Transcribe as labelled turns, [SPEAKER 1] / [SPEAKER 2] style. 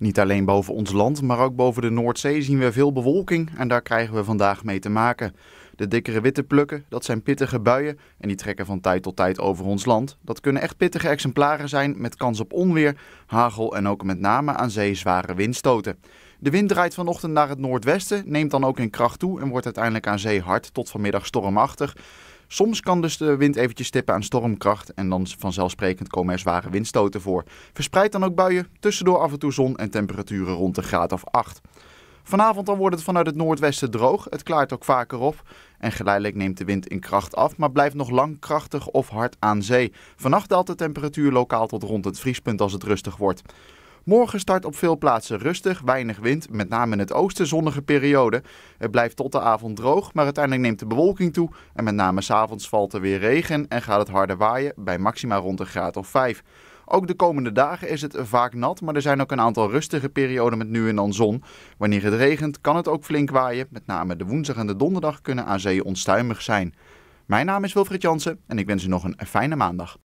[SPEAKER 1] Niet alleen boven ons land, maar ook boven de Noordzee zien we veel bewolking en daar krijgen we vandaag mee te maken. De dikkere witte plukken, dat zijn pittige buien en die trekken van tijd tot tijd over ons land. Dat kunnen echt pittige exemplaren zijn met kans op onweer, hagel en ook met name aan zee zware windstoten. De wind draait vanochtend naar het noordwesten, neemt dan ook in kracht toe en wordt uiteindelijk aan zee hard tot vanmiddag stormachtig. Soms kan dus de wind eventjes tippen aan stormkracht en dan vanzelfsprekend komen er zware windstoten voor. Verspreid dan ook buien, tussendoor af en toe zon en temperaturen rond de graad of 8. Vanavond dan wordt het vanuit het noordwesten droog, het klaart ook vaker op en geleidelijk neemt de wind in kracht af, maar blijft nog lang krachtig of hard aan zee. Vannacht daalt de temperatuur lokaal tot rond het vriespunt als het rustig wordt. Morgen start op veel plaatsen rustig, weinig wind, met name in het oosten zonnige periode. Het blijft tot de avond droog, maar uiteindelijk neemt de bewolking toe en met name s'avonds valt er weer regen en gaat het harder waaien bij maxima rond een graad of 5. Ook de komende dagen is het vaak nat, maar er zijn ook een aantal rustige perioden met nu en dan zon. Wanneer het regent kan het ook flink waaien, met name de woensdag en de donderdag kunnen aan zee onstuimig zijn. Mijn naam is Wilfried Jansen en ik wens u nog een fijne maandag.